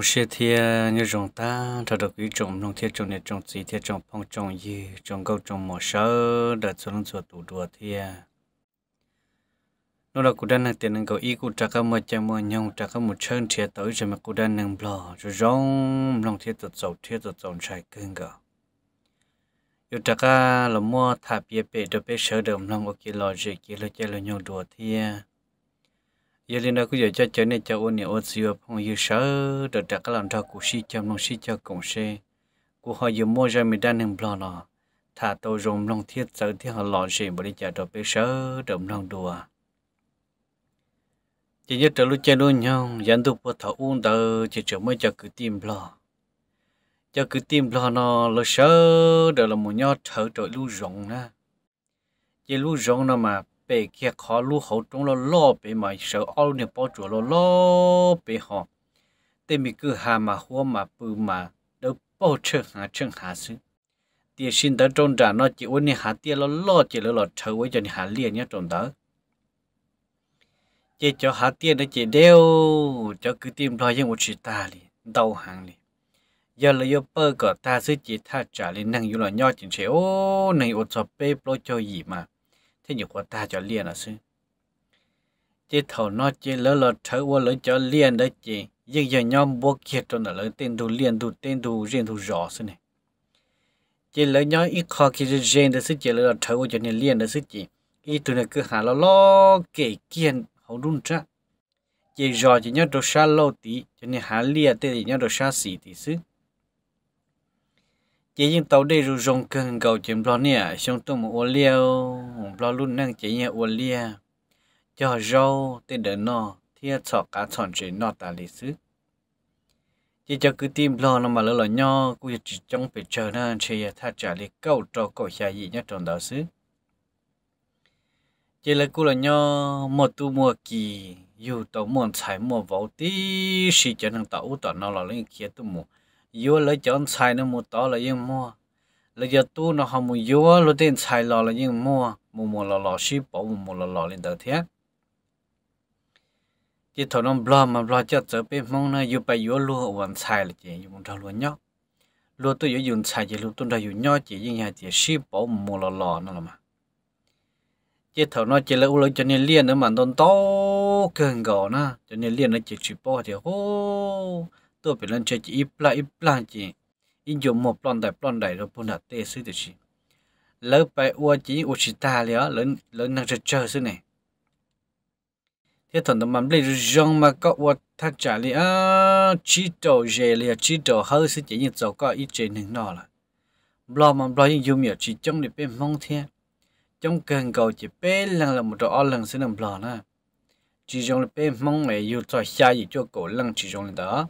trồng xe thia như trồng ta thật được quý trọng nông thiết trọng này trọng gì thiết trọng phong trọng gì trọng câu trọng mỏ sơ đã cho nó chuột tủ đùa thia nó là cụ đan năng tiền năng cầu y cụ trả các một trăm một nhông trả các một chân thia tới rồi mà cụ đan năng bò rồi rong nông thiết tụt dầu thiết tụt dầu trái cưng cả yêu trả các là mua thạp ye bể được bê sơ đầm nông kì lo gì kì lo chơi lo nhông đùa thia giờ lên đó cứ giờ cho chơi này cho ôn này ôn xíu không giờ sợ đợt đặt cái lòng thao của sĩ chăm nông sĩ cho cũng xe của họ giờ mua ra mình đang nằm lo lo thả tàu rồng lòng thiết sợ thiết họ lo gì mà đi chợ đồ bé sợ đậm lòng đùa chỉ nhớ trở lúc chơi luôn nhau dẫn tụ bộ thảo uống tờ chỉ trở mới cho cứ tìm lo cho cứ tìm lo nó lo sợ đợt là một nhau thở trời lưu rộng nè chỉ lưu rộng nó mà bề kia khó lu hậu trong lo lo bề mà sợ ao nè bao chỗ lo lo bề họ tê mi cứ hà mà hua mà bự mà đâu bao chơi hà chơi hà sư tia xin tới trong trả nó chỉ uốn nè hà tia lo lo chỉ lo lo chơi với cho nè hà liền nhá trong đó chỉ cho hà tia nó chỉ đeo cho cứ tìm lo những một chuyện ta đi đầu hàng đi giờ là yêu bơ cả ta sẽ chỉ tha trả lên năng yêu là nho chỉnh chế ô này ô cho bê lo cho gì mà thế nhiều quá ta cho liền là sư chế thầu nó chế lỡ lỡ thở qua lỡ cho liền đấy chị giờ giờ nhóm bố kiệt cho nó lỡ tên đủ liền đủ tên đủ riêng đủ rõ sư này chế lỡ nhóm ít khó kia riêng đấy sư chế lỡ thở qua cho nên liền đấy sư chị ý tụi này cứ hà lo lo kể kiên không đúng chắc chế rõ chỉ nhớ đồ xa lâu tí cho nên hà liền tên thì nhớ đồ xa xỉ tí sư chỉ những tàu đi rồi rong cần cầu chìm lo nè xong tung một ô liêu lo luôn năng chỉ nhẹ ô lia cho rau tên đỡ nó thia sọ cá sọn chỉ nó ta lý xứ chỉ cho cứ tìm lo nó mà lỡ là nho cứ chỉ trong phải chờ nó chỉ tha trả lý câu cho cổ xa gì nhất trong đó xứ chỉ là cô là nho một tu mùa kỳ dù tàu muốn chạy mùa vỗ tí xì cho thằng tàu tỏ nó là lên kia tu mùa ยัวเลยจอนชายนมูต่อเลยย่งมัวเลยจะตู้นะฮะมูยัวเลยเดินชายรอเลยย่งมัวมัวมัวล่อล่อชีปอมวมัวล่อล่อเล่นเตอเทียจีถอนบลอมาบลอจะเจอเป็นมองนะยู่ไปยัวลู่วันชายเลยจีอยู่มันทะลุนยอกลูวตัวยูวยุ่นชายจีลูวตัวได้ยุ่นยอจียิ่งใหญ่จีชีปอมูมัวล่อล่อนั่นละมั้งจีถอนจีเลยอุลจะเนี่ยเลี้ยนเนื่อมันต้นโตเกินก่อนนะ จะเนี่ยเลี้ยนนื้อจีชีปอเดียวโอ้ตัวเป็นเรื่องเชื่อจีอีปลาอีปลาจีอินยมหมอบปลอนแต่ปลอนใดเราพูดหาเตะซื้อตัวชีเลิกไปอวจีอุชิตาเลยอ่ะเลินเลินนั่งจะเจอซื้อเนี่ยที่ถนนมันเลยยังมาก็ว่าทักจ่าเลยอ่ะจีโตเจเลยจีโตเฮาซื้อจีนี่จะก็อีเจหนึ่งนอละบลอมันบลอยิ่งยุ่งเหยิงจีจ้องเลยเป็นมองเทีย trong cần cầu chỉ bé lăng là một trò o lăng sẽ nằm lò nè chỉ dùng là bé mong mẹ yêu trò xa gì cho cổ lăng chỉ dùng là đó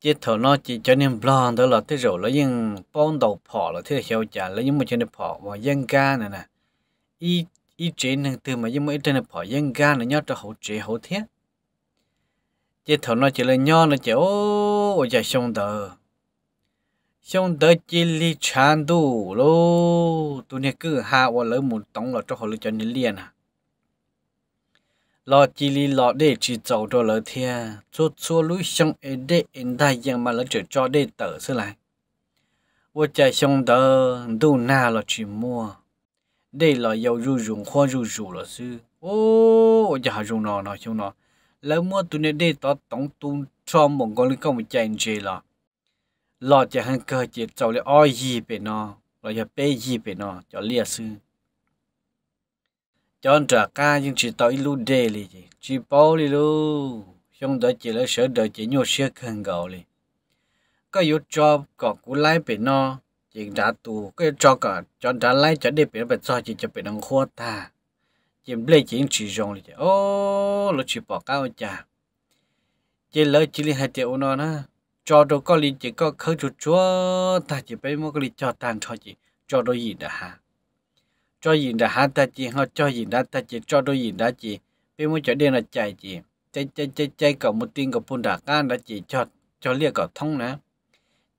chỉ thầu nó chỉ cho nên blon đó là thế rồi nó nhưng bông đầu phỏ là thế hiệu trả là nhưng mà cho nên phỏ mà dân ca này nè y y chế năng từ mà nhưng một trên này phỏ dân ca là nhớ cho hậu chế hậu thiết chỉ thầu nó chỉ là nho nó chỉ ô ô trời xong tờ xong tờ chỉ li chan tu lô tu này cứ ha, và lấy một tống là cho họ lựa cho nên liền à lọ chỉ li lọ để chỉ cháu đồ lỡ thia chua chua lúi xong ấy để anh ta giang mà lỡ trở cho để tờ xứ lại vô chạy xong tờ đủ na là chỉ mua để là yêu ru dùng khoa ru rủ là sư ô giờ dùng nó nó xong nó lỡ mua tụi này để tao tổng tung cho một con lính công chạy chơi là lọ chạy hàng cơ chỉ cháu lại ai gì bên nó là giờ bé gì bên nó cho lia sư chọn trả ca nhưng chỉ tao ilu đề li chỉ chỉ bỏ li lu xong đó chỉ là sợ đợi chỉ nhiều xe khăn gạo li có yếu cho có cú lái bị nó chỉ đã tù có cái cho cả chọn đã lái cho đi biển bị cho chỉ cho bị đằng khua ta chỉ lấy chỉ chỉ rong li chỉ ô lo chỉ bỏ cao chả chỉ lỡ chỉ li hai triệu nó na cho đồ có li chỉ có khơi chút chúa ta chỉ bị mua cái li cho tan cho chỉ cho đồ gì đã ha cho gì đã hát ta chỉ, họ cho gì đã ta chỉ, cho đôi gì đã chỉ, bên mỗi trở đen là chạy chỉ, chạy chạy chạy chạy cậu một tiếng cậu phun đã can đã chỉ, cho cho lia cậu thông nè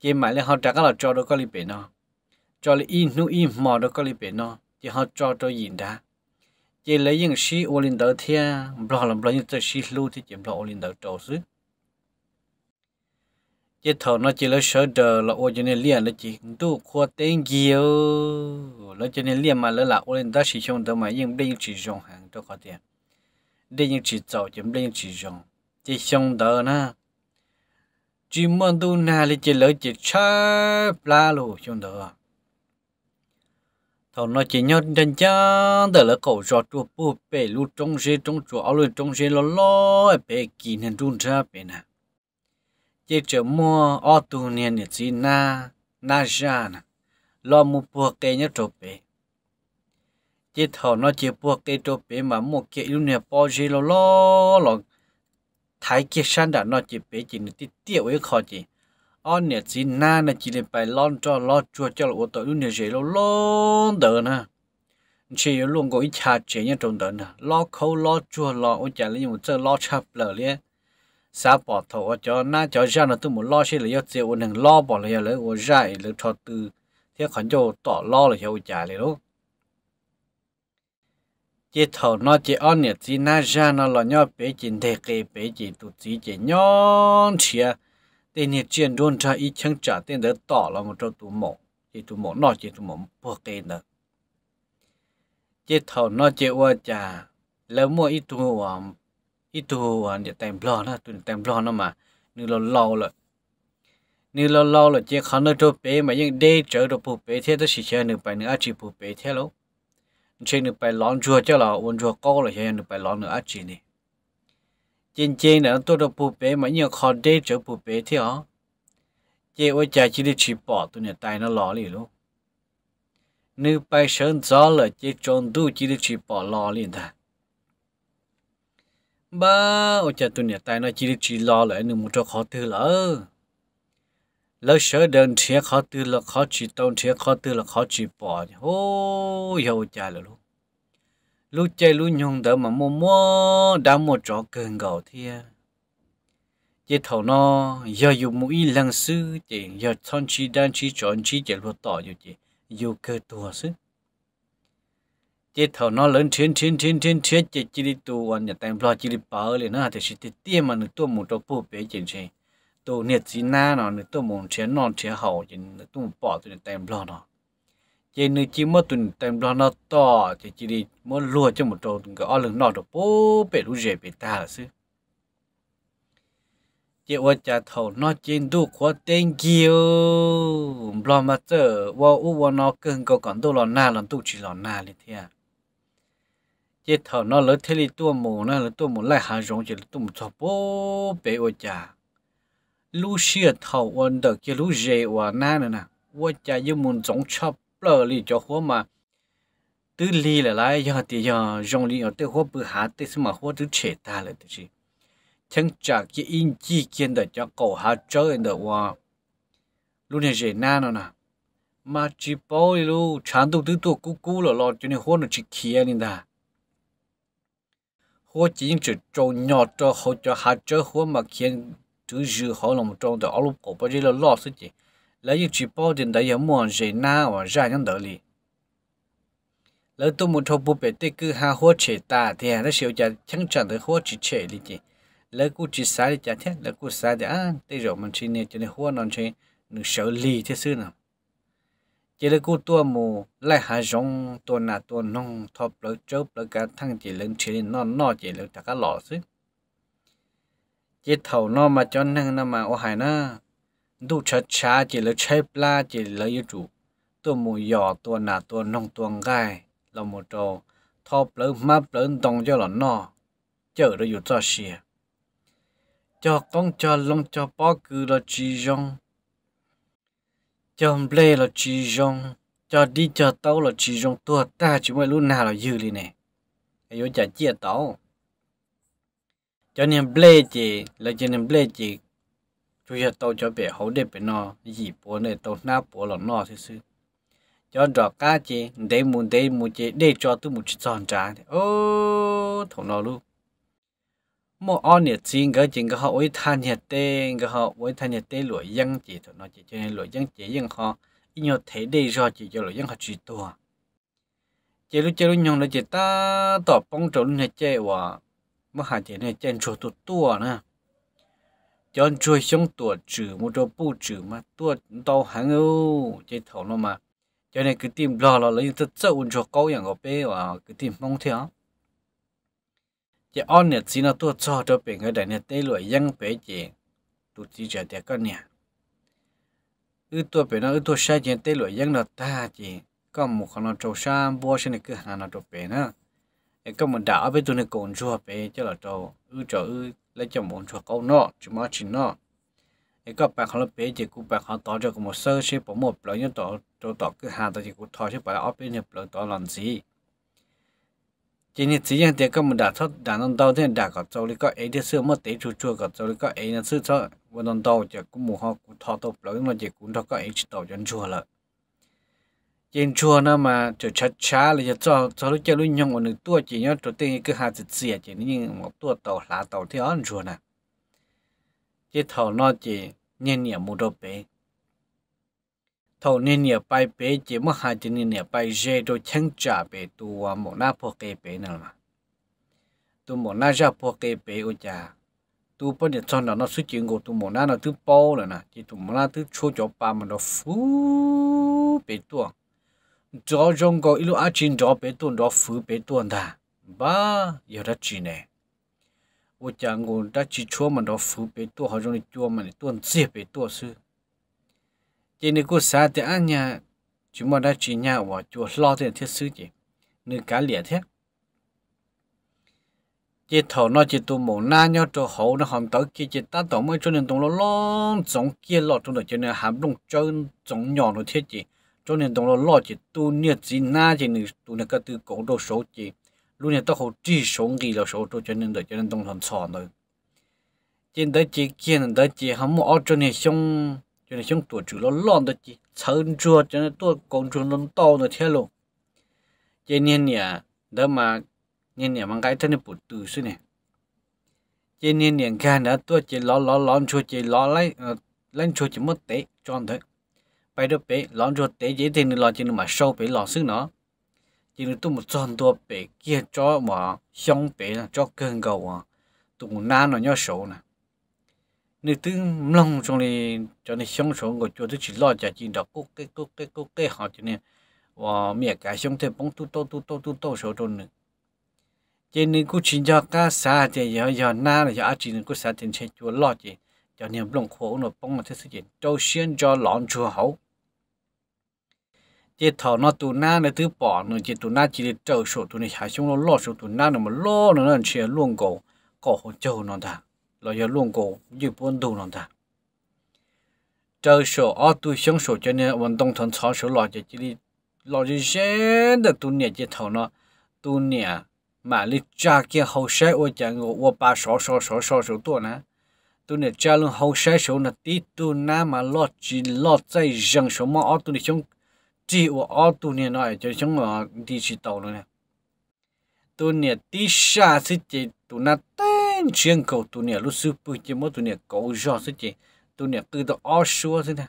chị mãi là họ đã có là cho đôi có li nó cho li in nu in mò đôi có li bể nó chị họ cho đôi gì đã chị lấy những sĩ ô linh đầu thia bỏ làm bỏ những tờ sĩ lưu thì chị bỏ ô linh đầu trâu xứ chỉ thầu nó chỉ là sợ đờ là ô cho liền là chỉ đủ khoa tên nhiều là cho nên liền mà là là ô lên ta sử dụng đó mà nhưng đây sử dụng hàng đó có tiền sử dụng chỉ giàu chứ đây chỉ dùng chỉ na chỉ muốn tu na là chỉ là chỉ chắp la lù dùng đó thầu nó chỉ nhớ đến cha đó là cầu giọt tu bố bé lu trong xe trong chỗ áo lu trong xe lo lo bể kỳ nên run ra bể nào chỉ chờ mua ô tu niên để chỉ na na ra nè lo mua buộc cây nhớ trộn bê. chỉ thầu nó chỉ buộc cây trộn bê mà một cái lúc nè bao giờ lo lo lo thái kê san đã nó chỉ bê chỉ nên tiết tiêu ấy khó chỉ ô niên chỉ na là chỉ để bài lon cho lo chua cho là ô tô nè này lo lo đỡ nè chỉ luôn có ít hạt chế nhớ trộn đỡ nè lo khâu lo chua lo ô chả lấy một chơi lo chập lỡ liền sa bỏ thổ cho na cho ra nó tôi muốn lo xí là yêu tiêu ổn định lo bỏ là lấy ổn ra là cho từ thế khoản cho tỏ lo là cho trả lại đó chỉ thầu nó chỉ ăn nhật chỉ na ra nó là nhau bé chỉ thế cái bé chỉ tụ chỉ chỉ nhon chia tên nhật chuyện đôn ra ít chẳng trả tên đó tỏ là một trong tụ mộ chỉ tụ mộ nó chỉ tụ mộ bỏ cái đó chỉ thầu nó chỉ ổn trả lấy mua ít tụ mộ ít tu anh à, để tem lo nó tụi tem lo nó mà nếu lo lo rồi, nếu lo lo rồi, chỉ khó nó cho bé mà nhưng để chờ được phụ bé thế đó chỉ chơi được bài nữa chỉ phụ bé thế lâu chơi được bài lón chua cho là uốn chua câu là chơi được bài lón nữa chỉ này trên trên là tôi được phụ bé mà nhưng khó để chờ phụ bé thế ó chỉ ôi cha chỉ đi chỉ bỏ tụi này tay nó lo liền luôn nếu bài sơn gió là chỉ tròn tu chỉ đi chỉ bỏ lo liền thà ba ở cha tụi nhà tại nó chỉ chỉ lo lại nữa một chỗ khó tư lỡ lỡ sợ đơn thiệt khó tư là khó chỉ tông thiệt khó tư là khó chỉ bỏ ô yêu cha là luôn lúc chơi lúc nhung đỡ mà mua mua đã một chỗ cần gạo thia chỉ thầu nó giờ dùng mũi lăng sư chỉ giờ thon chỉ đang chỉ chọn chỉ chỉ luật tỏ dù chỉ dù cơ tua sức chế thầu nó lớn chiến chiến chiến chiến chiến chế chỉ đi tu anh nhà tem lo chỉ đi bảo lên nó thì chỉ tiêm mà nước tu một chỗ phù bế chiến chế tu nhiệt gì na nó nước tu một chiến non chiến hậu chỉ nước tu bỏ tu nhà tem lo nó chế nước chỉ mất tu tem lo nó to thì chỉ đi mất lúa cho một chỗ cái ở lưng nó được phù bế lũ rễ bế ta là chứ chế ở nhà thầu nó trên tu khó tên kiêu lo mà chờ vua u wo nó cưng có còn tu lo na làm tu chỉ lo na liền thế chế thở nó lỡ thế li tua mù nó lỡ tua mù lại hà giống chỉ tua mù cho bố bé ô cha lu xia thầu ôn được cái lu dễ hòa na nữa nè ô cha yêu muốn trồng cho lỡ li cho hoa mà từ li là lại giờ thì giờ rong li ở tây hoa bự hà tây xem mà hoa từ trẻ ta là tứ gì chẳng chả cái in chi kiên được cho cổ hà chơi được hoa luôn này dễ na nữa nè mà chỉ bảo lu chán tu tứ tu cú cú là lo cho nên hoa nó chỉ kia lên ta hô chỉ chỉ cho nhỏ cho hô cho hạt cho hô mà khiến thứ dư họ làm trong đó lúc cổ bao giờ lo sự gì lấy những chỉ bao tiền đấy em muốn gì na và ra những đời li lấy tôi muốn thâu bút bể tới cứ ha hô chế ta thì nó siêu chả chẳng chẳng được hô chỉ chế đi chứ lấy cú chỉ sai thì chả thế lấy cú sai thì à tới rồi mình chỉ nên cho nên hô nó chơi nửa sợ li thế xưa nào จลกูตัวมูไลหาจงตัวหนาตัวน้องทบเล้วเจ็บเล้วก็ทั้งเจเลญเชื่อนอนนอเจลิญจะก็หล่อซึ่จิตเท่านอมาจนนั่งนมาโอหายนะดูชัดช้าเจริญใช้ปลาเจเลญอยู่จูตัวมูหยออตัวหนาตัวน้องตัวง่ายเราหมดโตทบเล้วมาเลิ้ลตรงเจ้หล่อนอเจอเราอยู่จอเสียจอกต้องจอลงจอปอคือเราจีจง chồng lê là chỉ rong cho đi cho tàu là chỉ rong tua ta chỉ mới lúc nào là dư liền nè ai vô chả chia tàu cho nên lê chỉ là cho nên lê chỉ chú cho tao cho bé hậu để bé nó gì bố này tàu na bố là nó thế chứ cho rõ cá chỉ để muốn để muốn chỉ để cho tôi một chút tròn trả ô thằng nó luôn mỗi on nhiệt chín cái chính cái họ với than nhiệt tê cái họ với than nhiệt tê lỗi dân chỉ thôi nó chỉ cho nên lỗi dân chỉ dân họ ít nhiều thế đây rồi chỉ cho lỗi dân họ chỉ tua chỉ lúc chỉ lúc nhung là chỉ ta tỏ bóng trộn lúc này chơi hòa, mà hạn chế này chơi chỗ tụt tua nữa cho anh chơi xong tua trừ một chỗ bu chữ mà tua tàu hàng ô chỉ thầu nó mà cho nên cứ tìm lo lo lấy tự sợ uống cho có bé và cứ tìm mong theo chỉ on nè chỉ nó tua cho cho bé người đại nè tế lụi yăng bé chỉ tụt chỉ cho để con nè ư tua bé nó ư tua sai chỉ tế lụi yăng nó ta chỉ có một con nó trâu sa bua xin cứ hàng nó trâu bé nó, em có một đảo bên tụi nó còn chua bé cho là trâu ư trâu ư lấy cho một chua câu nọ chỉ mà chỉ nọ em có bạn họ nó bé chỉ cũng bạn họ tỏ cho một sơ sẽ bỏ một lời như tỏ trâu tỏ cứ hàng tao chỉ cũng thò sẽ phải ở bên nhập lời tỏ làm gì 今年之前点个么大操，但侬到点大个走哩个，一点事么得出出个走哩个，一年事操我侬到就古木好古套到不了，么就古套个一起到人出了。人出那么就吃吃了就走走了叫你用我能多几样，就等于个孩子吃也就你我多到拉到点安出呢。这头脑就年年木到白。thầu nên nhà bay bé chỉ mất hai chỉ nên nhà bay dễ đôi chân trả bé tu một na phô kê bé nào mà tu một na ra phô kê bé ô cha tu bây giờ cho nó nó suy chuyển của tu một na nó thứ bao rồi nè chỉ tu một na thứ chua cho ba mà nó phu bé tu cho trong có ít lúc ăn chín cho bé tu đó phu bé tu ta ba giờ đã chín này ô cha ngồi đã chỉ chua mà nó phu bé tu họ trong này chua mà nó tuân xếp bé tu sư chỉ nếu có xa thì anh nhà chúng mà đã chỉ nhà và chùa lo thì thiết sứ chị nữ cá liệt thế chỉ thầu nó chỉ tụ mồ na nhau cho hậu nó không tới kia chỉ ta tổng mới cho nên tổng nó lo giống kia lo trong đó cho nên hàm đông chân giống nhỏ nó thiết chị cho nên tổng nó lo chỉ tu nhiệt gì na chỉ nữ tụ nó cái từ cổ đồ số chị luôn này tao hậu chỉ sống gì là số cho nên đó cho nên tổng thằng sòn rồi chỉ tới chỉ kia tới chỉ hàm mỏ cho nên xong cho nên chúng tôi chỉ lo lon đó chỉ sơn chua cho nên tôi còn nó to nó thế luôn cho nên nè đó mà nên nè mang cái thân bột từ xí nè cho nên nè cái đó tôi chỉ lo lo lon chua chỉ lo lấy lên chua chỉ mất tế tròn thôi bây đó bé lon chua tế dễ thì lo chỉ mà sâu bé lo xứ nó chỉ là tôi một tròn tôi bé kia cho mà xong bé là cho cơn cầu à tôi muốn na nó nhau sầu nè nếu tư lòng trong này cho nên sống sống của chỗ tôi chỉ lo cho chỉ đọc cố cái cố cái cố cái họ cho nên và mẹ cả sống thêm bóng tu tô tu tô tu tô số trôn nữa cho nên cũng chỉ cho cá xa thì giờ giờ na là giờ chỉ nên cũng xa tiền sẽ chúa lo chỉ cho nên lòng khổ nó bóng mà thế sự gì đâu xuyên cho lõn chúa hậu chỉ thọ nó tu na nó thứ bỏ nó chỉ tu na chỉ để trâu số tu này hạ xuống nó lo số tu na nó mà lo nó nên chơi luôn cổ cổ hỗ trợ nó thằng 老爷乱讲，你就不能乱讲的。再说，我多想说，今年文东村草树垃圾这里，老圾现在都年纪头了，多年，买了家境好些，我讲我我爸少少少少树多呢，都年家境好些，手呢，地都那么老几老在上什么？我多年想，只我我多年来就想啊，地去到了呢，多年第三次接都那地。anh chiến cầu tụi nè lúc xưa bự chỉ mới tụi nè cầu gió sư chị tụi nè từ đó ao xua sư nè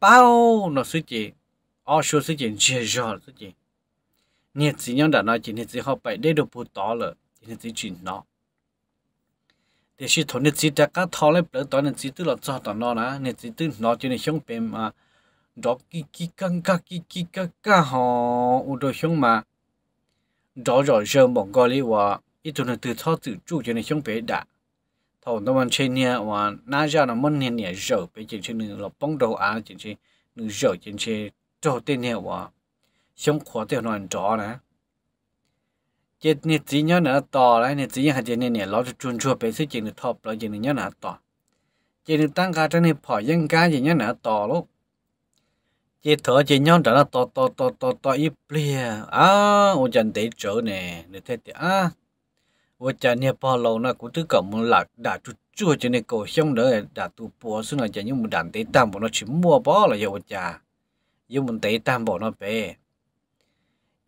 bao nó sư chị ao xua sư chị chia gió sư chị nhiệt sĩ nhân đã nói chỉ nhiệt sĩ họ phải để được bù tỏ lợ chỉ nhiệt sĩ chỉ nó thì khi thôn nhiệt sĩ đã cả thọ lấy bữa tối nhiệt sĩ tức là cho tao nó nè nhiệt sĩ tức nó cho nên không bền mà đó kí kí căng cá kí kí cá cá họ u đồ không mà đó rồi giờ mong gọi là ít tuần từ thao tự chủ cho nên không phải đã thầu nó vẫn trên nhà và na ra nó mất hiện nhà rỡ bé chỉ trên là bóng đầu á chỉ trên nữ rỡ chỉ trên cho tên nhà và không khó theo nó ăn chó nè chỉ nè chỉ nhớ nữa to lại nè chỉ nhớ hạt nè nè lót chuồn chuột bây giờ chỉ nè thọp lại chỉ nè nhớ nữa to chỉ nè tăng ca trên nè phải dân cá chỉ nhớ nữa to luôn, chị thở chỉ nhau trả nó to to to to to ít bia à ô chân tế trở nè để thế thì à 我家呢包楼呢，我都搞么啦，打住住着那狗熊的，打赌博是呢，家你们打得担保呢去摸包了呀，我家，你们得担保呢呗。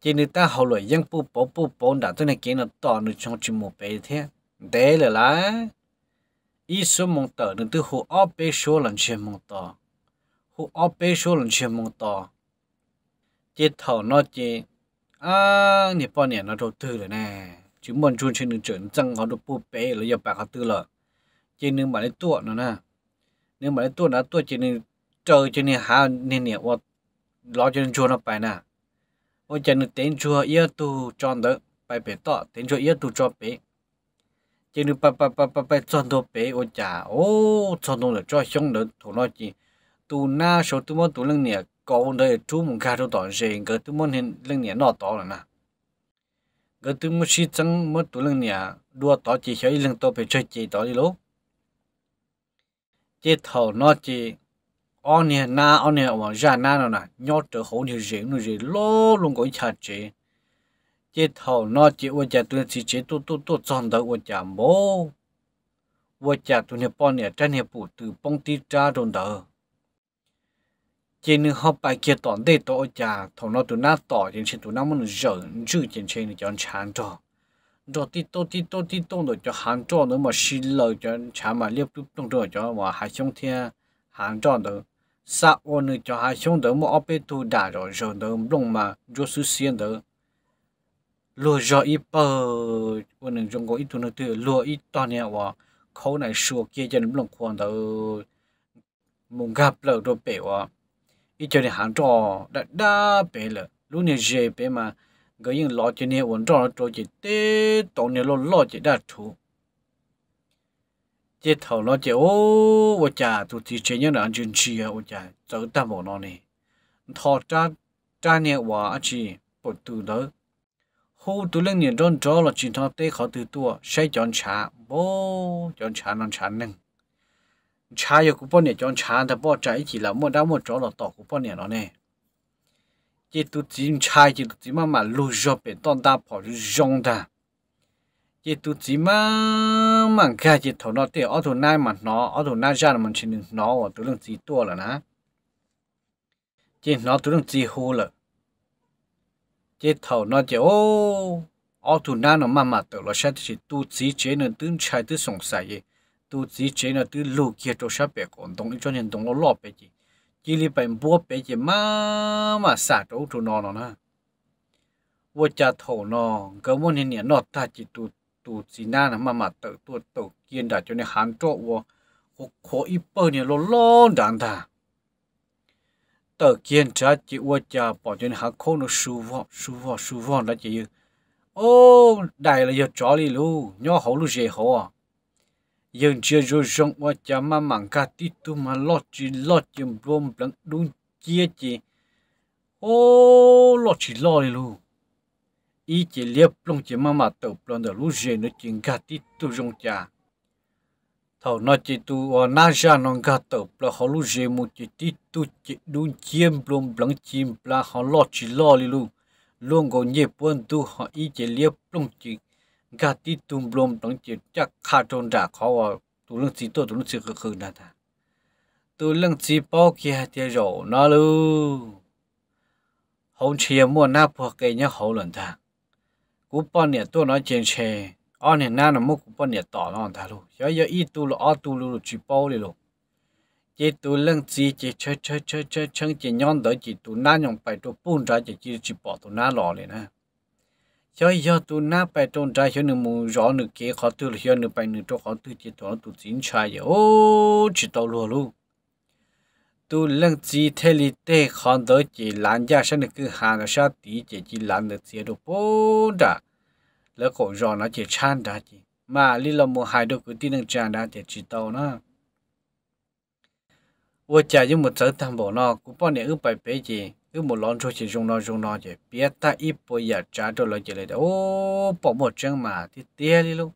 chỉ nên ta hậu lại dân bu bố bu bố đã tới này kia nó to nó trong chỉ một bé thế đấy là lá số mong tờ nên từ hồ ở số lần xem mong tờ hồ ở số lần xem mong tờ chỉ thầu nó chỉ à nè bao nè nó đầu tư rồi nè chỉ muốn chun trên đường chuyển răng họ được bố bé là giờ bạc họ tư là trên đường mà lấy tua nữa nè nếu mà lấy tua nữa tua chỉ nên chờ chỉ nên hà nên nè hoặc lo cho nên chua nó phải nè hoặc chỉ nên tên chua yêu tu chọn đó bài bé to tên chua yêu tu cho bé chỉ nên bài bài bài bài bài chọn đồ bé hoặc chả ô chọn đồ là cho xong nữa thủ nói gì tu na số tu muốn tu lưng nè còn đây chú mùng khai tu tỏ gì cái tu muốn hiện lưng nè nó tỏ là nè cái thứ mua xí chẳng mất tủ lưng nhà đua tỏ chỉ hiểu lên tàu phải chơi chỉ tỏ đi lố chỉ thầu nó chỉ ông nè na ông nè ông ra na nó nè nhớ trở hậu thì gì nó dễ lố luôn cái chặt chế chỉ thầu nó chỉ ông cha tôi chỉ chế tu tu tu chọn đầu ông cha bố ông cha tôi nè bọn nè trên nè phụ từ bông tít ra đồn đầu chỉ nên học bài kia toàn để tổ già thằng nó tụi nó tỏ trên trên tụi nó muốn giỡn dư trên trên này cho anh chán cho rồi tí tô tí tô tí tô rồi cho hàng cho nó mà xin lời cho chán mà liếp tụt tung rồi cho mà hai xong thiên hàng cho nữa sao ôn nữa cho hai xong nữa mà ốp tu đã rồi rồi nữa lông mà rút sứ xiên nữa lúa rồi ít bờ ôn nữa trong có ít tu nữa từ lúa ít to nè và khâu này sùa kia cho nó lông khoan nữa mùng gặp lỡ rồi bể và ít cho nên hàng trò đã đã bé là lúc này dễ mà người những lo cho nên vẫn trò trò chỉ tê tổng nên lo lo chỉ đã chú chỉ thầu nó chỉ ô ô cha tụi thì chơi những anh chuyên chi ô cha trở ta bỏ nó này thọ cha cha nè hòa chỉ bộ từ đó hô tụi lên nhìn tròn trò là chỉ thọ tê khó từ tua xây chả bố chọn chả non chả nâng cha yêu cũng bao nhiêu chọn cha thì bao trái chỉ là mua đá mua chó là tỏ của bao nhiêu nó nè chỉ tu chỉ cha chỉ tu chỉ mà mà lu cho bên toàn ta bỏ lu rong ta chỉ tu chỉ mà mà cái chỉ thầu nó thì ở thầu nai mà nó ở thầu nai ra là mình chỉ nó ở tu lưng chỉ tua là nè chỉ nó tu lưng chỉ hô là chỉ thầu nó chỉ ô ở thầu nai nó mà mà tự nó sẽ chỉ tu chỉ chế nên tương trái tự sống sai vậy tu chỉ chế là tu lô kia cho sắp bẹ còn đồng cho nên đồng nó lọp bè chỉ chỉ li bè búa bẹ chỉ má mà xả chỗ chỗ nó nó na vợ cha thổ nó cơ muốn nên nó ta chỉ tu tu chỉ na là mà mà tự tu tự kiên đã cho nên hàn chỗ vợ khó khó ít bơ nên lo lo đàn ta tự kiên trả chỉ vợ cha bảo cho nên hàn khổ nó sù vọ sù vọ sù vọ là chỉ ô đại là giờ chó đi luôn, nhó hổ lu dễ hổ à giờ chưa rồi xong qua cha mà mảng cả ti tu mà lo chỉ lo chỉ bom bắn đúng chia chỉ ô lo chỉ lo đi luôn ý chỉ liệp lông chỉ mà mà tàu lon được lúc gì nó chỉ cả tí tu trong cha thầu nó chỉ tu ở na ra nó gạt tàu là họ lúc gì một chỉ tí tu chỉ đúng chia bom bắn chim là họ lo chỉ lo đi luôn luôn có nhiều quân tu họ ý chỉ liệp lông chỉ gạt đi tung blom đóng chỉ chắc khá trôn đã khó vào tụ lưng chỉ tôi tụ lưng chỉ khử khử nà ta tụ lưng chỉ bao kia thì rồi nó lu hậu chia mua na phù cái nhá hậu lần ta cú bao nhiêu tôi nói chuyện chè ở nè na nó mua cú bao nhiêu tỏ nó ta lu giờ giờ ít tụ lo ở tụ lu chỉ bao đi lu chỉ tụ lưng chỉ chỉ chơi chơi chơi chơi chơi chỉ nhon đỡ chỉ tụ na nhon phải tụ bún ra chỉ chỉ chỉ bỏ tụ na lò liền nè cho giờ tu na phải trôn trai cho nên muốn rõ nửa kia khó tư là cho nên phải nửa cho khó tư chỉ tổ tu chính trai vậy ô chỉ tổ lùa luôn tu lăng chi thế li tê khó đỡ chỉ lan gia sang được cứ hàng là sao tí chỉ chỉ lan được chỉ được bố đã lỡ cổ rõ nó chỉ chan đã chỉ mà li là mù hai đôi cứ tin năng chan đã chỉ chỉ tổ nó vợ cha với một sở tham bộ nó cũng bao nhiêu ước bài bế gì cứ một lon cho chị dùng nó dùng nó chỉ biết ta ít bây giờ trả cho lời chị lại đó ô bỏ một chân mà thì tiếc đi luôn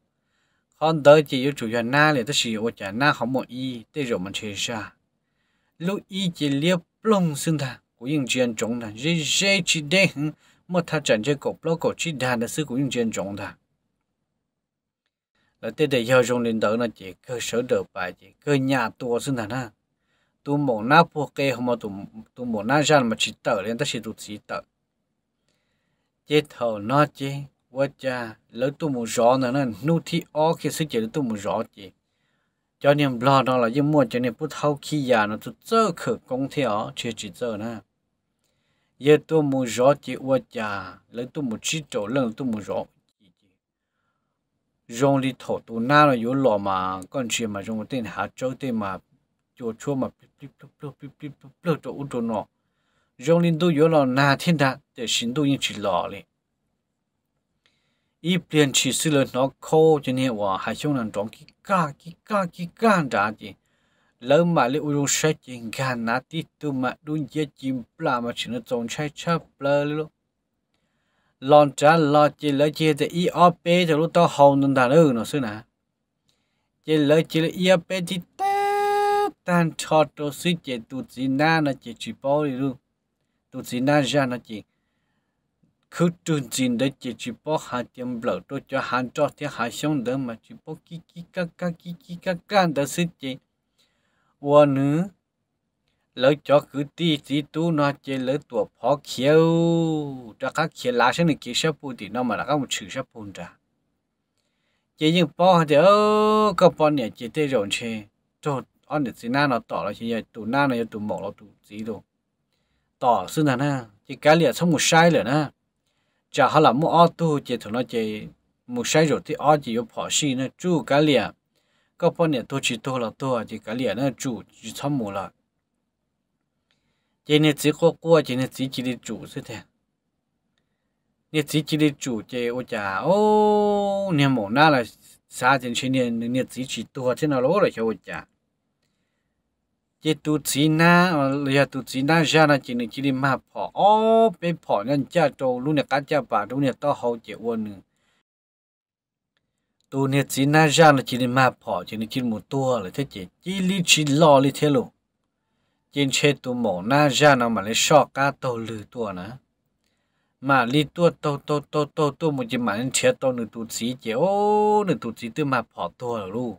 còn tới chỉ yêu chủ nhà na liền tới sử dụng trả na không một y tới rồi mình chơi ra lúc y chỉ liếc plong xưng thà của những chuyện trọng thà dễ dễ chỉ để mà thà chẳng chơi cổ plong cổ chỉ đàn là sự của những chuyện trọng thà là tới để giao dùng đến đó là chỉ cơ sở đỡ bài chỉ cơ nhà tua xưng thà na tu mổ na po kê hôm mà tu tu mổ na gian mà chỉ tờ lên ta chỉ tu chỉ tờ chế thầu nó chế vợ cha lỡ tu mổ rõ nữa nên nu thi o khi sức chế tu mổ rõ chế cho nên lo đó là những mua cho nên bút thâu khi già nó tu chớ khử công theo chưa chỉ chớ nè giờ tu mổ rõ chế vợ cha lỡ tu mổ chỉ chỗ lỡ tu mổ rõ rong li thổ tu na là yếu lo mà con chi mà rong tên hạ châu tên mà chùa chua mà cho u cho nó rong linh tu yếu là na thiên đạt để xin tu nhưng chỉ lò lên ít tiền chỉ sự là nó khô cho nên hòa hai chúng nàng trong kí ca kí ca kí ca trả gì lâu mà lấy u rong sẽ chỉ gan nát tí tu mà đun dễ chìm là mà chỉ nó trồng trái chớp lơ luôn lon trả lo chỉ lỡ chia thì ít ở bê thì lúc tao hồng nên đàn ư nó xưa nè chỉ lỡ chỉ là ít ở bê thì tê tan cho to sĩ chế tu sĩ na nó chế chỉ bao đi luôn tu sĩ na ra nó chế cứ trường trình đấy chế chỉ bao hạt tiêm bờ tôi cho hàng cho ti hàng xong đó mà chỉ bao kí kí cá cá kí kí cá cá đó sĩ chế và nữa lỡ cho cứ tí tí tu nó chế lỡ tuổi phó khéo cho các khéo lá sinh này kí sắp bù thì nó mà là các một chữ sắp bù ra chế nhưng bao thì ơ có bao nhiêu chỉ để rồi chế rồi ăn được gì na nó tỏ là chỉ vậy tụ na này tụ mỏ là tụ gì đồ tỏ xưa là na chỉ cái liệt xong một sai rồi na chả họ là mua ô tô chỉ thằng nó chỉ một sai rồi thì ô chỉ có bỏ xí nữa chú cái liệt có bao nhiêu tôi chỉ tôi là tôi chỉ cái liệt nữa chú chỉ xong một là chỉ nên chỉ có qua chỉ nên chỉ chỉ đi chủ thế nên chỉ chỉ để chủ chỉ ô chả ô niệm mỏ na là xa trên trên niệm nên chỉ chỉ tôi thế nào lỗ rồi cho ô chả chỉ tu chỉ na là tu chỉ na ra là chỉ nên chỉ đi mà phỏ ô bên phỏ nên cha trâu luôn là cá cha bà luôn là to hậu chế uôn nữa tu nên chỉ na ra là chỉ đi mà phỏ chỉ nên chỉ một tua là thế chỉ chỉ lý chỉ lo lý thế luôn trên chế tu mổ na ra nó mà lấy sọ cá tàu lử tua nữa mà lý tua tàu tàu tàu tàu tàu một chỉ mà nên chế tàu nửa tu chỉ chế ô nửa tu chỉ từ mà phỏ tua luôn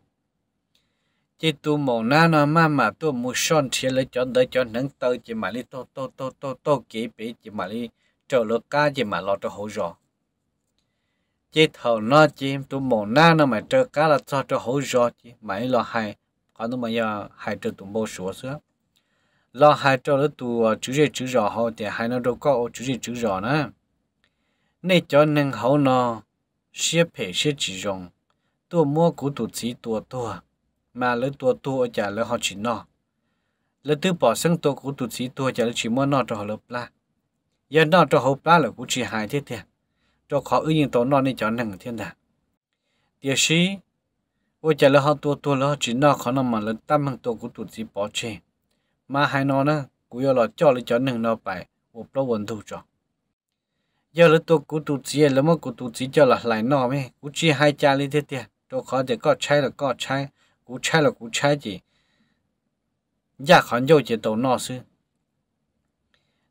chỉ tu mồ na nó mà mà tu mu son chia lấy cho đỡ cho nâng tơ chỉ mà li tô tô tô tô tô kỹ bị chỉ mà li trở lợt ca chỉ mà lo cho hổ rõ chỉ thầu nó chỉ tu mồ na nó mà trở cá là cho cho hổ rõ chỉ mà mày lo hay còn nó mà giờ hay trở tu mồ sủa sữa lo hay trở lợt tu ờ, chữ gì chữ rõ họ thì hay nó đâu có chữ gì chữ rõ nữa nên cho nâng hậu nó xếp hệ xếp chỉ rồng tu mua của tụ chỉ tu tua mà lỡ tua tua chả lỡ họ chỉ nọ lỡ tư bỏ sưng tua của tụt sĩ tua chả lỡ chỉ mua nọ cho họ lỡ la, giờ nọ cho họ la là cũng chỉ hại thế thiệt cho khó ứng những tổ nọ nên cho nặng thiên đàng tiếc sĩ ôi chả lỡ họ tua tua lỡ chỉ nọ khó nằm mà lỡ tâm hàng tua của tụt sĩ bỏ chê mà hai nọ nữa cũng yêu là cho lỡ cho nặng nọ bài, ốp lỡ vấn thủ cho giờ lỡ tôi cũng tụt chỉ lỡ mà cũng tụt chỉ cho lỡ lại nọ mấy cũng chỉ hại cha lý thế tiệt cho khó để có trái là có trái cú trái là cú trái gì giá khó nhiều chỉ đầu nọ sư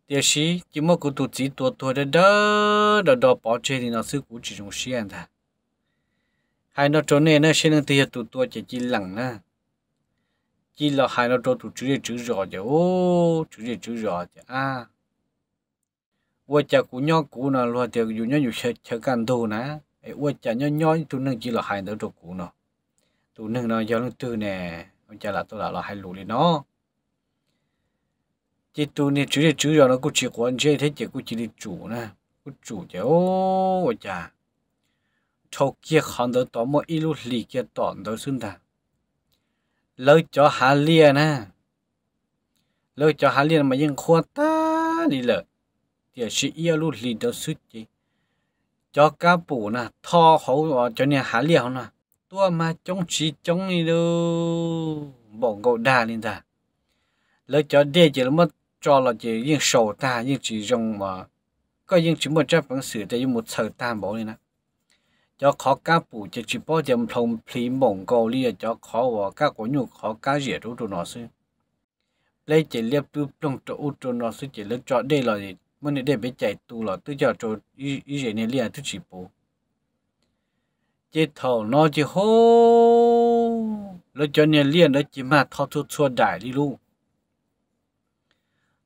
tiếc sĩ chỉ mỗi cú tụt chỉ tuột tuột đó đó đó đó thì nó sư cú chỉ dùng xí anh ta hai nó trốn này nó xin nó tiếc tụt tuột chỉ chỉ lẳng chỉ là hai nó trốn tụt chữ chữ rõ chứ ô chữ chữ rõ chứ à vợ cha cú nhau cú nào lo tiếc dù nhau dù chơi chơi cán đồ nè vợ cha nhau nhau tụi nó chỉ là hai nó trốn cú nào tụ nâng nó do lưng tư nè ông cha là tôi là là hai lũ đi nó chỉ tụ nè chữ để chữ cho nó cũng chỉ quan chơi thế chỉ cũng chỉ đi chủ nè cũng chủ chứ ô ông cha thâu kia khăn đó tao mỗi ít lúc lì kia tỏn đó xưng ta lấy cho hà lia nè lấy cho hà lia mà ยัง khoa ta đi lợi thì sĩ yêu lúc lì đó xuất chứ cho cá bù nè thò hậu ờ, cho nè hà lia không nè tua mà chống chỉ chống đi đâu bỏ gỗ đà lên ta lấy cho đề chỉ là mất cho là chỉ những sầu ta những chỉ dùng mà có những chỉ một chấp bằng sử để một sầu ta bỏ lên nè cho khó cá bù chỉ chỉ bao giờ thông phí mộng gỗ đi cho khó và các quả nhu khó cá rẻ đủ đủ nó xí lấy chỉ liệp tu trong chỗ u chỗ nó xí chỉ lấy cho đề là gì mình để bị chạy tu là tự cho chỗ ý ý gì này liền tự chỉ bù เจเท่านอจิโฮแล้วจนเนี่ยเลี้ยนแล้วจิมาทอดชุดชวดได้ลิลูก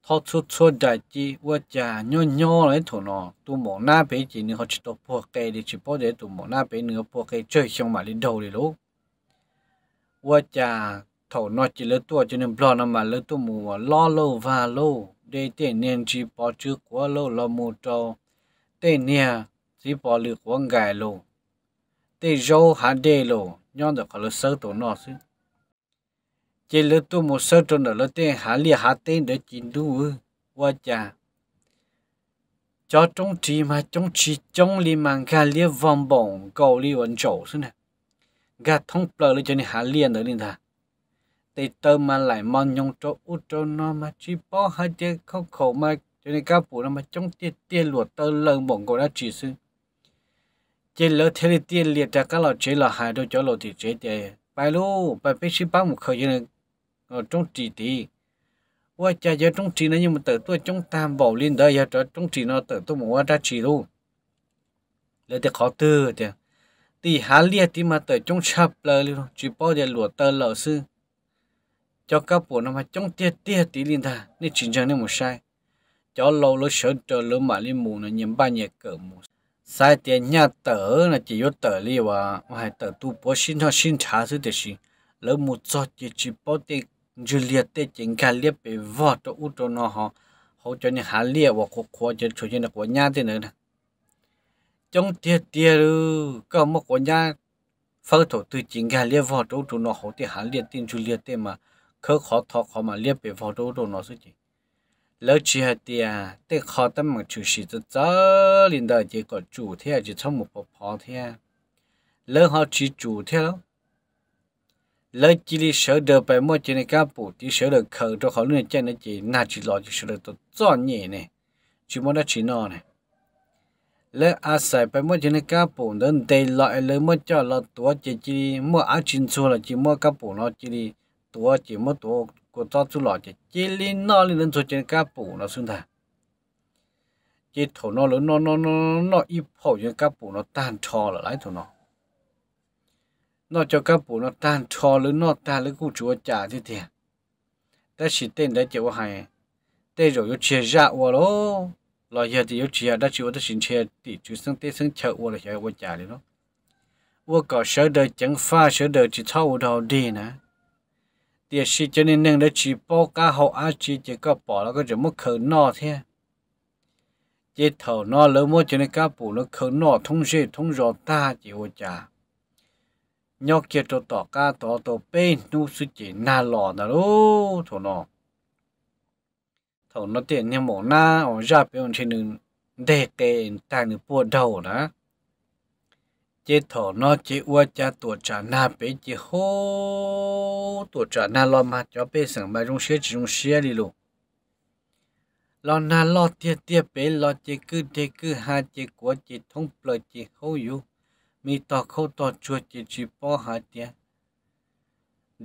ทอดชุดชวดได้จีว่าจะย่อย่อเลยถูกนอตัวหมอหน้าไปจีนี่เขาชิตพวกแกดิชิปอเดตัวหมอหน้าไปเนื้อพวกแกช่วยชงมาลิโดลิลูก ว่าจะท่านอจิเลตัวจเนี่ยปลอนมาเลตัวหมูล้อโลวาโลเดเตเนียนจีปอจื้อกัวโลลอมูโตเตเนียจีปอหลือกวังไกโล tê rô hà đê lô nhon được là sơ tổ nó chứ chỉ lỡ tu một sơ tổ nó lỡ tê hà lia hà tê để chín đu qua cha cho trong trí mà trong trí trong li mang gà lia vòng bổng cầu li vẫn chỗ xí nè gà thông bờ lên cho nên hà lia nữa đi thà tê tơ mà lại mòn nhong chỗ út chỗ nó mà chỉ bỏ hai tê khó khổ mà cho nên các phụ nó mà trong tiết tiết luộc tơ lợn bổng cầu đã chỉ xí chế lỡ thế thì tiền liệt ra các lò chế là hai đôi chỗ lò thì chế thì bài lô bài biết sĩ bao một khởi như ở trong trì thì qua cha giờ trong trì nó nhưng mà tự tôi trong tam bảo liên đây giờ trong trì nó tự tôi muốn ra trì luôn lỡ thì khó tư thì thì hà liệt thì mà tự trong chập lờ luôn chỉ bao giờ lụa tờ lờ sư cho các bộ nó mà trong tiết tiết tí liên thà nên chính chẳng nên một sai cho lâu lỡ sợ trở lỡ mà liên mù nó nhầm ba nhẹ cỡ mù sai tiền nhà tờ là chỉ có tờ li và hay tờ tu bó xin cho xin trả sự tiền, xin lỡ một cho chỉ chỉ bao tiền dư liệt tê chính cả liệt bị vỡ cho u cho nó họ họ cho những hà liệt và cuộc khó cho chủ nhân của nhà thế nữa nè trong tiệt tiệt có một của nhà phật thủ từ chính cả liệt vỡ cho u cho nó họ thì hà liệt tiền dư liệt tê mà khó khó thọ khó mà liệt bị vỡ cho u cho nó sự chỉ lỡ chỉ hạt à, để khó tâm mà chú sĩ cho cho linh đời chỉ có chủ thế à, chỉ trong một bộ phó thế à. lỡ họ chỉ chủ thế đó lỡ chỉ đi sở đồ bài mua chỉ này các bộ đi sở đồ khờ cho họ luôn chơi nó chỉ na chỉ lo chỉ sở đời tôi cho nhẹ này chỉ muốn đã chỉ nó này lỡ à sai bài mua chỉ này các bộ đơn đầy loại lỡ mua cho lo tua chỉ chỉ mua á chín xu là chỉ mua các bộ nó chỉ đi tua chỉ mua tua của cho chú lọ chỉ chỉ lên nó lên lên số trên cá bù nó xưng thà chỉ thổ nó lớn nó nó nó nó ít phổ trên cá bù nó tan trò là lái thổ nó nó cho cá bù nó tan trò lớn nó ta lấy cụ chúa trả thế thì ta chỉ tên đấy chỉ có hai tên rồi có chia ra qua đó lo giờ thì có chia đã chịu ta xin chia thì chú sang tết sang chợ qua là chợ qua trả đấy đó qua có sở đời chẳng pha sở đời chỉ thâu đầu đi nè tiền sĩ cho nên nên đã chỉ bỏ cá hậu á chỉ chỉ có bỏ là có chỉ mất khởi nọ thế chỉ thầu nọ lớn mất cho nên cá bộ nó khởi nọ thông sĩ thông rõ ta chỉ ô chả nhau kia cho tỏ cá tỏ tỏ bên nu sư chỉ na lò nà lô thầu nọ thầu nó tiền nhà mỏ na ở ra bên trên đường đề kề tại người bùa đầu đó จีถอนจีว่าจะตัวจานาเป็นจีโฮตัวจานาลอมาจะเป็นสังมารงเชื่อจงเชื่อลีลูลอนาลอเตี้ยเตี้ยเป็นลอเจกือเจกือหาเจกัวจีทงเปลยจีโฮอยู่มีต่อเขาต่อชัวจีจีป้อฮาเตี้ย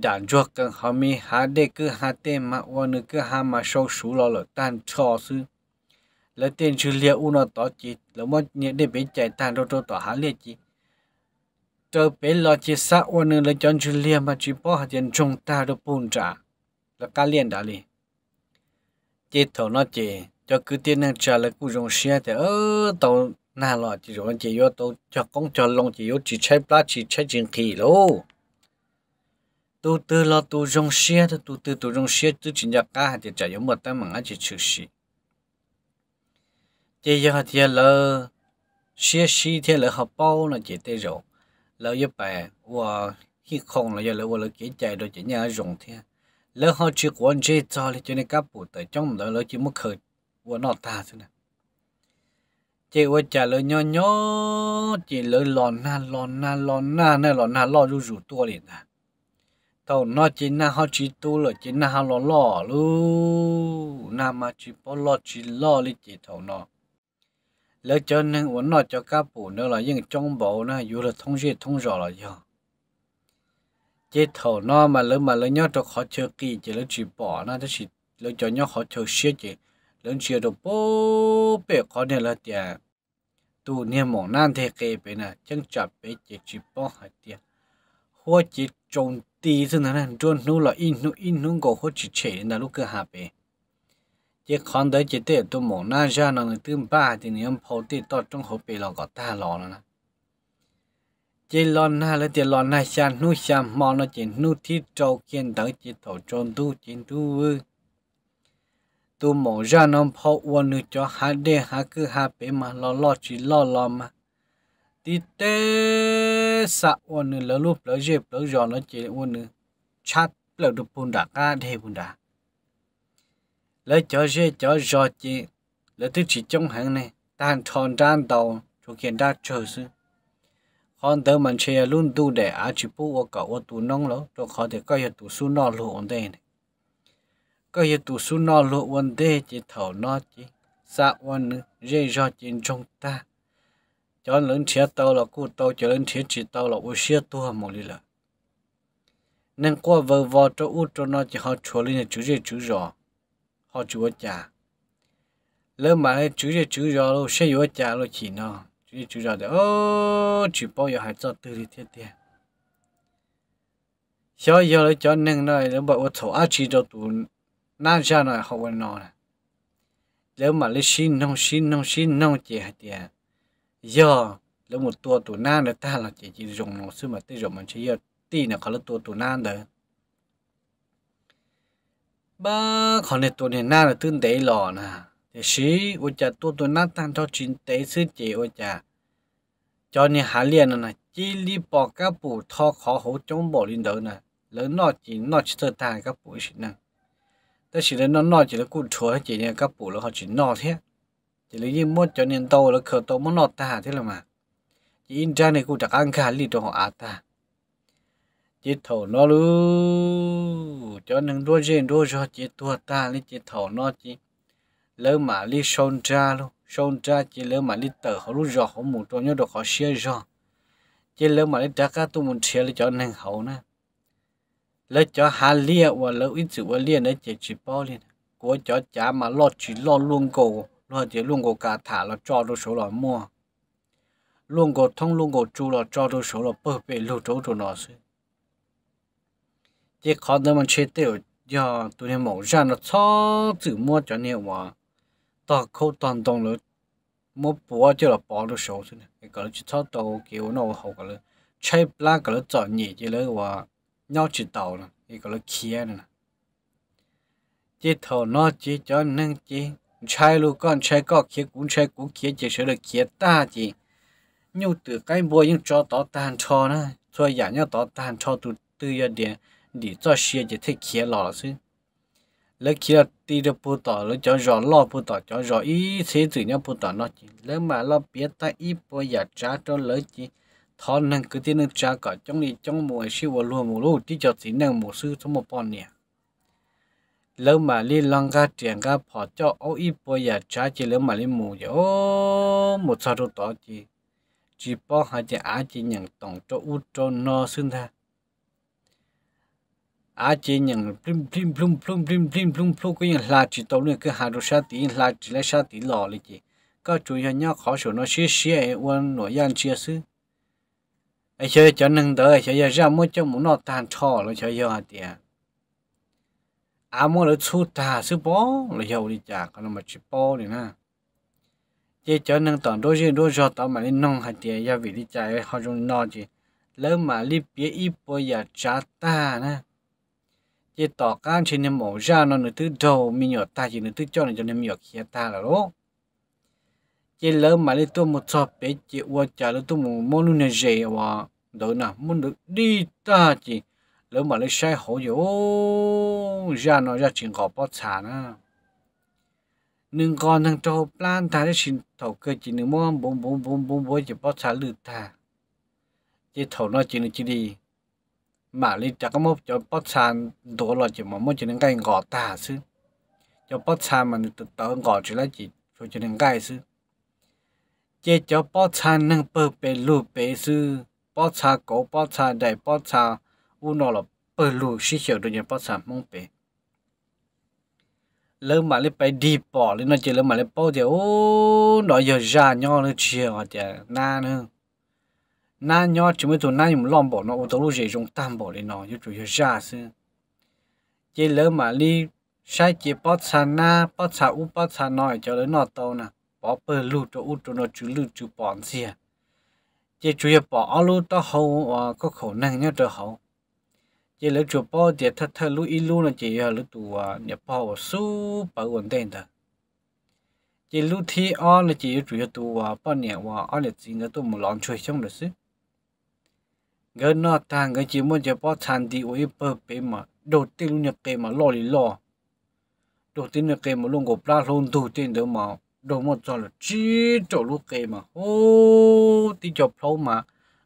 ด่านจวกกันเขามีหาเด็กกือหาเต้มาวันนึกกือฮามาโชว์สูรอหลอดันชอซืแล้วเต้นชื่อเลี้ยอุนอต่อจีแล้วมันเนี่ยได้เป็นใจตันโรโตต่อหาเลี้ยจี tớ bé lo chia xa ôn là chọn chú liền mà chỉ bỏ hạt tiền trong ta được bùn trả là cá liền đã liền chế thầu nó chế cho cứ tiền năng trả là cứ dùng xe thì ơ tàu nà lọ chỉ rồi chỉ yếu tàu cho công cho lòng chỉ yếu chỉ chạy plá chỉ chạy chuyện kỳ lô tu tư lo tu dùng xe thì tu tư tu dùng xe tu chỉ nhặt cá hạt tiền trả yếu một tấm mà chỉ chữ xí chế giờ hạt tiền là xe xí thì là học bao là chế tê rồi เราจะไปว่าฮีคงเราจะเลยว่าเราเกใจโดยจะเนี่ยรงเทียแล้วเขาชื่อวนจอจอเลยจะในกับปูแต่จ้องเราเราจงไม่เคยว่านอตาสินะ เจ้าว่าจะเลยย่อย่จีเลยหลอนหน้าหลอนหน้าหลอนหน้าเนี่ยหลอนหน้าล่อรู้อยู่ตัวเลยนะตอนนอจีน่าเขาจีตัวเลยจีน่าเขาหล่อหล่อรูน่ามาจีปอหล่อจีหล่อเลยจีาท่านอ lỡ cho nên uốn nói cho các bù nữa là những trong bộ nó dù là thông duyệt thông rõ là do chế thầu nó mà lỡ mà lỡ nhớ cho khó chơi kỳ chỉ lỡ chỉ bỏ nó thì chỉ lỡ cho nhớ khó chơi xia chỉ lỡ chia được bố bể khó nên là tiền tu niệm mong nan thế kê bên này chẳng chập bể chỉ chỉ bỏ hết tiền hoa chỉ trồng tí thế này trôn nô là in nô in nô có hoa chỉ chế là lúc cơ hạ bể chỉ còn đấy chỉ để tôi mong na ra nó từ ba thì nếu phổ thì tôi trong hộp bị lò có ta lò nó nè, chỉ lò na là chỉ lò na xa nu xa mò nó chỉ nu thi trâu kiên tới chỉ thổ trôn tu chỉ tu ư tôi mong ra nó phổ quan nữ cho hạ đê hạ cứ hạ bể mà lò lò chỉ lò lò mà tí tê sạ quan nữ lỡ lúc lỡ dẹp lỡ giòn nó chỉ quan nữ chát lỡ được bùn đá ca thề bùn đá lấy cho xe cho giọt chị lấy thứ chỉ trong hàng này tan tròn tràn đầu cho khiến ra chờ sự con tớ mình chơi à luôn tu để á chỉ bù ô cậu ô tu nông lỗ cho khó để coi tu su nọ lộ ổn đây này coi tu su nọ lộ ổn đây chỉ thầu nó chỉ xa ổn nữa dễ giọt chị trong ta cho lớn chia tao là cụ tao cho lớn chia chỉ tao là ô chia tu hầm một lý là nên qua vợ vợ cho út cho nó chỉ họ chua lên là chú dễ chú rõ họ chúa chả lỡ mà lên chú cho chú cho luôn sẽ chúa chả luôn chỉ nó chú cho chú cho thì ô chú bao giờ hay cho từ thì thiệt thiệt sau giờ lấy cho nên rồi lỡ bảo ô thổ á chỉ cho tụ nan ra rồi họ quên nó này lỡ mà lấy xin nông xin nông xin nông chị hãy thiệt giờ lỡ một tua tụ nan là ta là chị chỉ dùng nó xưa mà tới rồi mình chỉ giờ tí là có lỡ tua tụ nan đấy ba họ này tuổi này na là tương tế lò nè thì xí ôi cha tụi tụi na tan cho chín tế sư chị ôi cha cho nên hà liền nè chỉ li bỏ cá bộ thọ khó hỗ trong bỏ lên đầu nè lớn nọ chỉ nọ chỉ thơ tàn cá bộ xí nè ta chỉ lớn nó nó chỉ là cụ chúa chỉ nè cá bộ là họ chỉ nọ thế chỉ lấy những mốt cho nên tàu là khờ tàu muốn nọ ta thế là mà chỉ in ra này cụ chắc ăn khá li cho họ át ta chỉ thầu nó lu cho nên đua trên đua cho chỉ tua ta lấy chỉ thầu nó chỉ lỡ mà lấy sơn ra luôn sơn ra chỉ lỡ mà lấy tờ họ lu rõ họ muốn cho nhau được họ xia rõ chỉ lỡ mà lấy đá cá tu muốn xia lấy cho nên hậu nè lấy cho hà lia và lỡ ít sự và lia nữa chỉ chỉ bao liền của cho chả mà lo chỉ lo luôn cổ lo chỉ luôn cổ cả thả là cho đồ số là mua luôn cổ thông luôn cổ chu là cho đồ số là bơ bể lưu trấu đồ nó xí chỉ khó đỡ mà chế tiêu giờ tụi em mổ ra nó cho chữ mua cho nên mà ta khâu toàn đồng rồi mua bùa cho là bỏ nó xuống thôi cái cái chỉ cho đầu kiểu nó học cái là chạy plan cái là chọn nhị chỉ là và nhau chỉ đầu nè cái cái là kia nè chỉ thầu nó chỉ cho nên chỉ chạy luôn con chạy có kia cũng chạy cũng kia chỉ sửa được kia ta chỉ nhiều từ cái bùa nhưng cho tao tan cho nè thôi giả nhau tao tan cho từ từ giờ điện đi cho xe chỉ thấy kia lò xí, lấy kia đi được bù tỏ lấy cho rõ lo bù tỏ cho rõ ý thế tử nhau bù tỏ nó chỉ lấy mà lo biết ta ít bao giờ trả cho lấy chỉ thọ năng cứ thế năng trả cả trong đi trong mùa siêu và luôn mùa lũ chỉ cho chỉ năng mùa sư trong một bọn nè lấy mà liên long ga tiền ga họ cho ô ít bao giả trả chỉ lấy mà liên mùa giờ ô một sao đồ tỏ chỉ chỉ bỏ hai chỉ á chỉ nhận tổng cho u cho nó xin thôi à chế nhàng plim plim plum plum plim plim plum plum cái nhàng là chỉ tàu nữa cái hà đồ sát tí là chỉ lấy sát tí lò lấy chị có chủ yếu nhau khó sổ nó xí xí ấy quên nội gian chia xứ ai chơi cho nâng đỡ ai chơi ra mua cho muốn nó tan trò là chơi giờ tiền à mua lần thu ta sư bó là giàu đi chả còn mà chỉ bó đi na chế cho nâng toàn đôi riêng đôi giọt tao mà lên nong hạt tiền gia vị đi chả họ dùng no chị lớn mà li bía ít bôi giờ trả ta na chỉ tỏ các trên nhà mổ ra nó nữa thứ đầu mình nhỏ ta chỉ nữa thứ cho này cho nên nhỏ kia ta là đó chỉ lỡ mà lấy tôi một sọp bé chỉ qua trả lấy tôi một món luôn này dễ và đâu nào muốn được đi ta chỉ lỡ mà lấy sai hổ gì ô ra nó ra chuyện khó bắt xả nè nương còn thằng trâu plan ta để xin thầu cơ chỉ nương mong bốn bốn bốn bốn bốn chỉ bắt xả lừa ta chỉ thầu nó chỉ nương chỉ đi mà lý chắc có một cho bớt sàn đồ là chỉ mà một chỉ nên cái ngõ ta chứ cho bớt sàn mà tự tớ ngõ chỉ là chỉ cho chỉ nên cái chứ chế cho bớt sàn nâng bờ bê lù bê chứ bớt sàn cổ bớt sàn đại bớt sàn u nó là bờ lù xí chiều đối với bớt sàn mong bề lỡ mà lấy bài đi bỏ lên nó chỉ lỡ mà lấy bao giờ ô nó giờ ra nhau nó chiều hoặc là na nữa na nhỏ chỉ mới tụi na nhung lòng bỏ nó ô tô lúc dễ trong tam bỏ đi nó như chủ yếu ra sư chỉ lỡ mà li, sai chỉ bớt xa na bớt xa u bớt xa nói cho lớn nó tàu nè bỏ bờ lu cho u cho nó chú lu chú bỏ gì à chỉ chủ yếu bỏ lu to hậu có khẩu năng nhớ cho hậu chỉ lỡ chú bỏ thì thật thật lu ít lu là chỉ lỡ tụ nhập bỏ số bảo ổn định thôi chỉ lúc thi ở là chỉ chủ yếu tụ bỏ nhẹ và ở là chỉ người tụ một lon chơi trong được chứ gỡ nó thằng cái chỉ muốn cho bỏ thằng đi ôi bơ bể mà đầu tiên luôn nhập kề mà lo lì lo đầu tiên nhập kề mà luôn gộp ra luôn đầu tiên đó mà đầu một giờ là chỉ chỗ lúc kề mà ô tí chọc lâu mà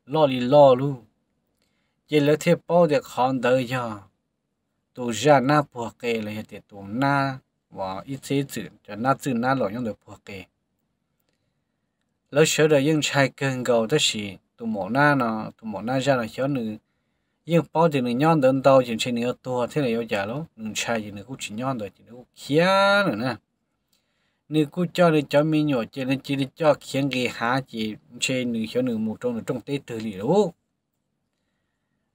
lo lì lo luôn chỉ là thế bao để khăn đời cho tụ già na phù kề là hiện tụ na và ít thế chữ cho na chữ na lo những được phù kề lỡ sửa được những trai cần cầu đó gì tụ mỏ na nó tụ mỏ na ra là cho nữ nhưng bao giờ nữ nhon đơn tàu chỉ trên nữ tua thế là yêu giả lắm nữ trai chỉ nữ cũng chỉ nhon rồi chỉ nữ kia nữa nè nữ cũng cho nữ cho mình nhỏ chỉ nữ chỉ cho khiến cái há chỉ chỉ nữ cho nữ một trong nữ trong tế tử lì đâu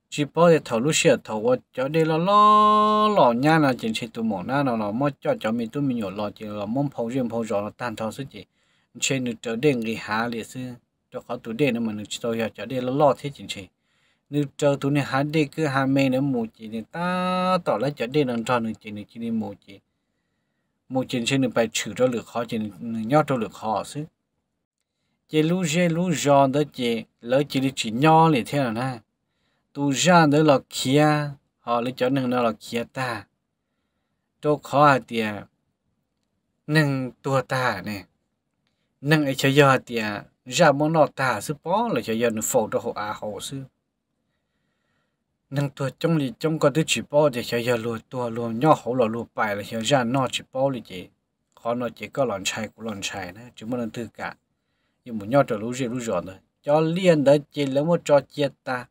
chỉ bao giờ thầu lúc xưa thầu qua cho đi lo lo lo nha là chỉ trên tụ mỏ na nó nó mới cho cho mình tụ mình nhỏ lo chỉ là mong phong riêng phong rõ nó tan thao sức chỉ chỉ nữ trở đến cái há liền xưa cho khó tuổi đề nó mà nó cho giờ cho đề nó lo thế chính trị nếu cho tuổi này hai đề cứ hai mẹ nó mù chỉ thì ta tỏ lại cho đề nó cho nó chỉ nó chỉ nên mù chỉ mù chỉ sẽ nó phải trừ cho lực khó chỉ nhau cho lực khó chứ, chỉ lú dê lú giòn đó chỉ lỡ chỉ được chỉ nhau liền thế nào, na tụ ra đó là kia họ lấy cho nên nó là kia ta cho khó à tiền, nâng tua ta này nâng ấy cho giờ tiền giờ muốn nó ta sư bó là cho dân phổ cho họ à họ sư nên tôi trong lì trong có thứ chỉ bó để cho giờ lùi tôi lùi nhỏ họ lùi lùi bài là cho giờ nó chỉ bó là gì? họ nó chỉ có lòn chạy của lòn chạy nữa chứ mà nên tư cả nhưng mà nhỏ cho lũ gì lũ rồi nữa cho liên đó chỉ lấy một cho chia ta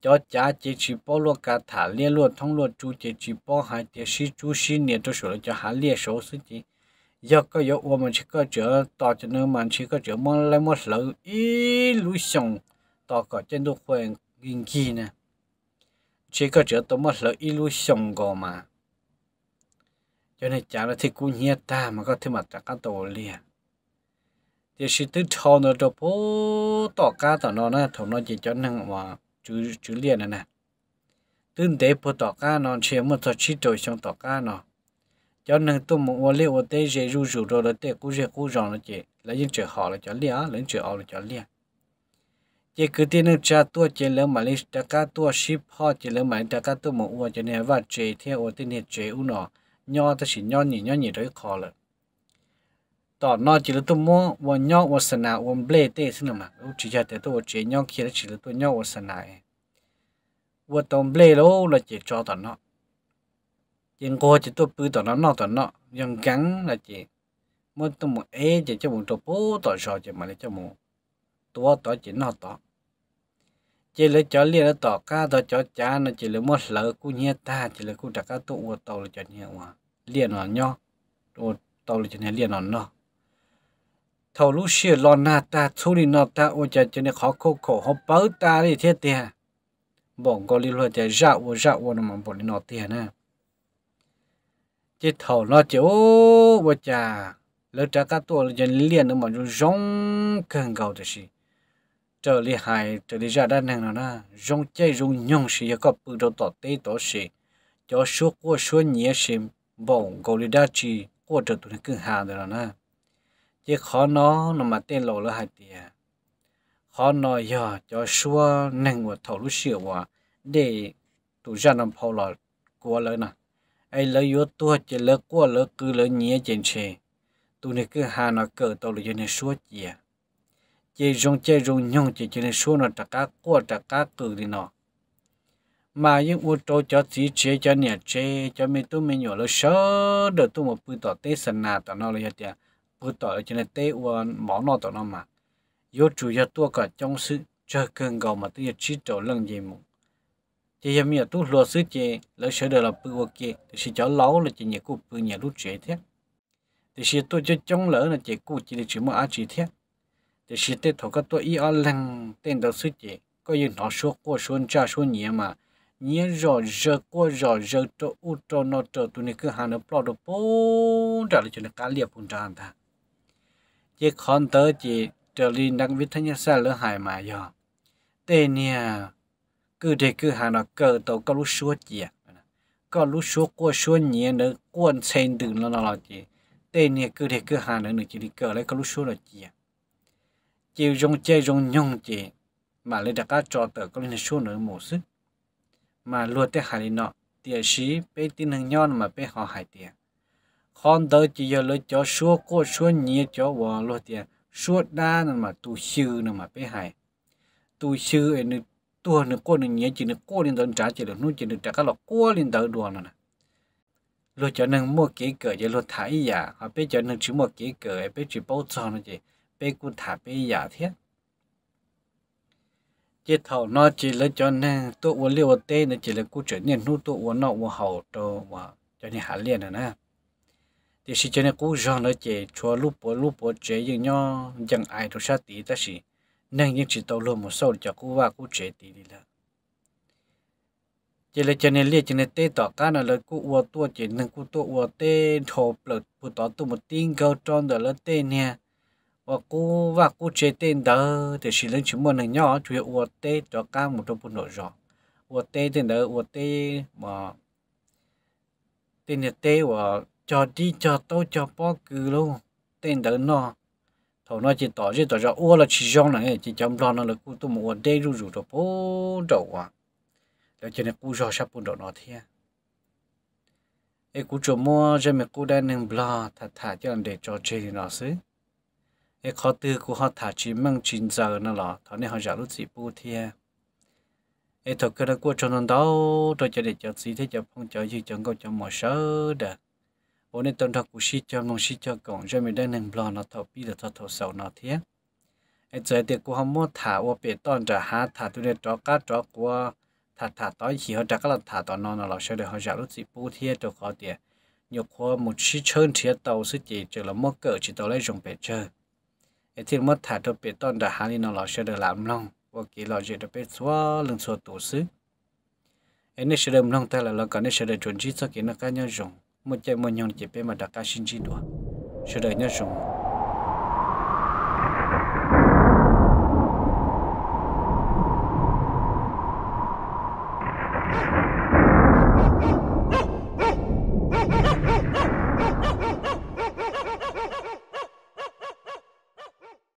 cho cha chỉ chỉ bó lùi cả thả liên lùi thông lùi chú chỉ chỉ bó hai tiếng sĩ chú sĩ niệm cho sửa cho hạ liên số sư chị giờ có giờ ôm mình chỉ có chữa tao cho nên mình chỉ có chữa mong lấy một lỡ ý lũ sông tao có trên đồ khuyên kinh kỳ nè chỉ có chữa tao một lỡ ý lũ sông gò mà cho nên chả là thì cũng nhẹ ta mà có thể mà chả có tổ liền à. thì sự tư thọ nó đâu bố tỏ cá tỏ nó nè thằng nó chỉ cho năng mà chú chú liền nè tương tế bố tỏ cả, nó chỉ một tỏ chỉ rồi xong tỏ cá nó cho nên tôi muốn vào liệu tới dễ rủ rủ rồi là tới cũng dễ cũng rộng là chị là những chuyện họ là cho lia là chuyện họ là cho lia chị cứ tin nên cha tôi chỉ lấy mà lấy tất cả tôi ship họ chỉ lấy mà tất cả tôi muốn vào cho nên và chị theo ở tin hệ chị u nó nhỏ ta chỉ nhỏ nhỉ nhỏ nhỉ đấy khó là tỏ nó chỉ là tôi mua và nhỏ và sân nào và ble tê xin mà u chỉ cho tới tôi chị nhỏ kia là chỉ là tôi nhỏ và sân nào và tổng ble lâu là chỉ cho tỏ nó ยังก็จะตัวปืนต่อน้ำนอกต่อเนาะยังกังละจีมันต้องมึงเอจะจะมึงตัวปูต่อชอจะมาเลยจะมึงตัวต่อจีนอต่อจีเลยจอเลี้ยต่อก้าต่อจอจานนะจีเลยมดเหลือกูเนี้ยตาจีเลยกูดักก้าตัวอวดโตเลยจะเนี้ยวะเลี้ยนอนย่อตัวโตเลยจะเนี้ยเลี้ยนอนเนาะทอลูเชียลอนาตาชูรินอตาโอจะจะเนี่ยขอโคโคเขาเปิดตาดิเทียเตียบอกก็ลีลอยแต่ยากว่ายากว่านั่นมันบอกลีนอเตียนะ chỉ thầu nó chỉ ô bữa cha lỡ trả các tuổi dân liền nó mà nó rong cần cầu thì gì trở đi hại trở đi ra đan hàng nó rong chơi rong nhong gì có bự đầu tọt tê tọt gì cho số qua số nhẹ gì bông cầu đi đa chi qua trở tụi nó cứ hà rồi nó chỉ khó nó nó mà tên lộ là hại tiền khó nó giờ cho số nâng của thầu lúc xỉu à để tụi ra nằm phao là qua lớn nè ai lấy yếu tua chỉ lấy qua lấy cứ lấy nhía chèn chè tụi này cứ hà nó cỡ tàu lấy này suốt gì à chơi rong chơi rong nhung chỉ chỉ này suốt nó trắc cá qua trắc cá cừ thì nó mà những ô tô cho chỉ chế cho nhà chế cho mấy tụi mình nhỏ nó sợ đợt tụi một bự tỏ tê sần nà tỏ nó lấy tiền bự tỏ ở trên này tê uốn món nó tỏ nó mà yếu chủ yếu tua cả trong sự chơi cơn gầu mà tụi chỉ trâu lần gì một chỉ em mình tu lo sư chị lỡ sửa được là bự ok thì sẽ cháu lâu là chỉ nhà cô bự nhà lúc trẻ thế thì sẽ tôi cho chống lỡ là chỉ cô chỉ để chỉ một á chị thế thì sẽ tôi thọ các tôi ý ở lăng tên đầu sư chị có như nó số qua số cha số nhẹ mà nhẹ rõ giờ qua rõ giờ cho u cho nó cho tụi này cứ hàng nó bỏ được bốn trả lại cho nó cá liệp bốn trăm ta chỉ còn tới chỉ trở đi đăng viết thanh nhã xa lỡ hại mà giờ tên nha cứ thế cứ hà nó cờ tàu có lúc xua chìa à. có lúc xua qua xua nhẹ nữa quan xem từ nó nó chì tên này cứ thế cứ hà nữa nữa chỉ đi cờ lấy có lúc xua là chìa à. chiều dùng chơi dùng nhung chì mà lấy đặt cá trò tờ có lên xua nữa một sức mà luôn tới hà đi nọ tiền sĩ bé tin hàng nhon mà bé họ hải tiền con tới chỉ giờ lấy cho xua qua xua nhẹ cho vợ luôn tiền suốt đa nữa mà tu sư nữa mà bé hải tu sư ấy tua nữa cô nữa nhớ chỉ nữa cô lên tận trả chỉ được nuôi chỉ được trả các lọ cô lên tận đùa nữa lo cho nên mua kỹ cỡ cho lo thái giả họ bây giờ nên chỉ mua kỹ cỡ bây chỉ bao cho nó chỉ bây cũng thả bây giả dạ thế chỉ thầu nó chỉ là cho nên tôi uống liều tê nó chỉ là cũng trở nên nuôi tôi uống nó uống hậu cho mà cho nên hạ liền nữa nè thì chỉ cho nên cũng do nó chỉ cho lúc bố lúc bố chế những nhau chẳng ai đâu sát tí ta chỉ nên những chỉ tàu luôn một số cho cô và cô chế tí đi là chỉ là cho nên liệt cho nên tê tỏ cá là lời cú uo tua chỉ nên cô tua uo tê thổ lợt cú tỏ tu một tiếng câu tròn đó là tê nè và cô và cô chế tê đó thì chỉ lên chúng mình là nhỏ chuyện uo tê cho cá một trong bộ nội rõ uo tê tên đó uo tê mà tên là tê và cho đi cho tôi cho bao cứ luôn tên đó nó thầu nói chỉ tỏ chứ tỏ cho ô là chỉ trong này chỉ chăm lo nó là cô tôi một đây rủ rủ cho bố đầu à để cho nên cô cho sắp bún đầu nó thế ấy cô cho mua cho mình cô đang nên lo thà thà cho anh để cho chơi nó xứ ấy khó tư cô họ thà chỉ mang chín giờ nó là thằng này họ giả lúc gì bố thế ấy thầu cái đó cô cho nó đâu tôi cho để cho gì thế cho phong cho gì cho cô cho mỏ sớ được ô nên tuần thọ của sĩ cho nông sĩ cho cổng cho mình đang nằm lo nó thọ bi được thọ thọ sầu nó thế em chơi tiệc của hôm mua thả ô bể toàn trả há thả tôi nên chó cá chó qua thả thả tối chỉ họ trả các là thả toàn non nó là sẽ được họ trả lúc gì bù thế cho khó tiền nhiều khoa một sĩ chơn thế tàu sức chỉ chỉ là mua cỡ chỉ tàu lấy dùng bể chơi em thì mất thả cho bể toàn trả há đi nó là sẽ được làm long và kỳ lo gì được bể xóa lần xóa tổ sức em nên sẽ làm long ta là lo cái nên sẽ được chuẩn chỉ cho kỳ nó cá nhau dùng དེ དེ